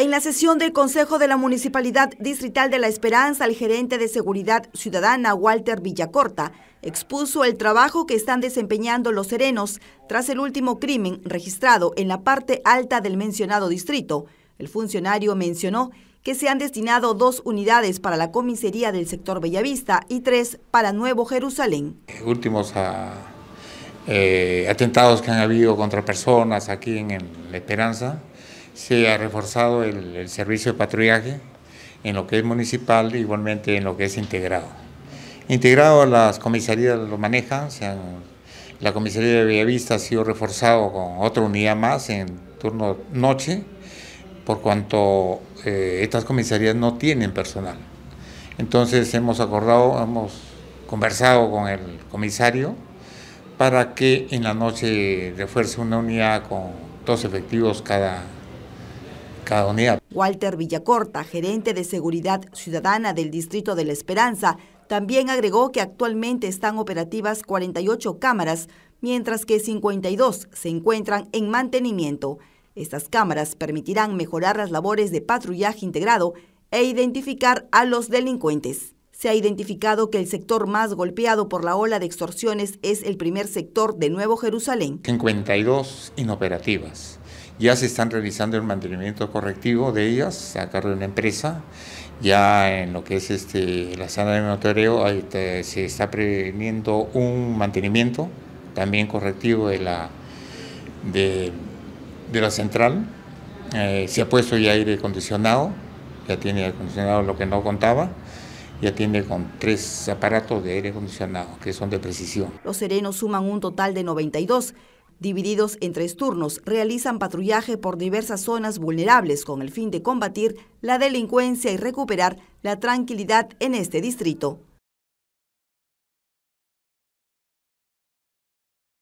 En la sesión del Consejo de la Municipalidad Distrital de La Esperanza, el gerente de Seguridad Ciudadana, Walter Villacorta, expuso el trabajo que están desempeñando los serenos tras el último crimen registrado en la parte alta del mencionado distrito. El funcionario mencionó que se han destinado dos unidades para la comisaría del sector Bellavista y tres para Nuevo Jerusalén. Últimos ah, eh, atentados que han habido contra personas aquí en La Esperanza se ha reforzado el, servicio de patrullaje en lo que es municipal, igualmente en lo que es integrado. Integrado las comisarías lo manejan, la comisaría de Bellavista ha sido reforzado con otra unidad más en turno noche, por cuanto eh, estas comisarías no tienen personal. Entonces hemos acordado, hemos conversado con el comisario para que en la noche refuerce una unidad con dos efectivos cada Walter Villacorta, gerente de Seguridad Ciudadana del Distrito de la Esperanza, también agregó que actualmente están operativas 48 cámaras, mientras que 52 se encuentran en mantenimiento. Estas cámaras permitirán mejorar las labores de patrullaje integrado e identificar a los delincuentes. Se ha identificado que el sector más golpeado por la ola de extorsiones es el primer sector de Nuevo Jerusalén. 52 inoperativas. Ya se están realizando el mantenimiento correctivo de ellas a cargo de una empresa. Ya en lo que es este, la sala de monitoreo se está preveniendo un mantenimiento también correctivo de la, de, la central. Eh, se ha puesto ya aire acondicionado, ya tiene aire acondicionado lo que no contaba ya tiene con tres aparatos de aire acondicionado que son de precisión. Los serenos suman un total de 92 divididos en tres turnos, realizan patrullaje por diversas zonas vulnerables con el fin de combatir la delincuencia y recuperar la tranquilidad en este distrito.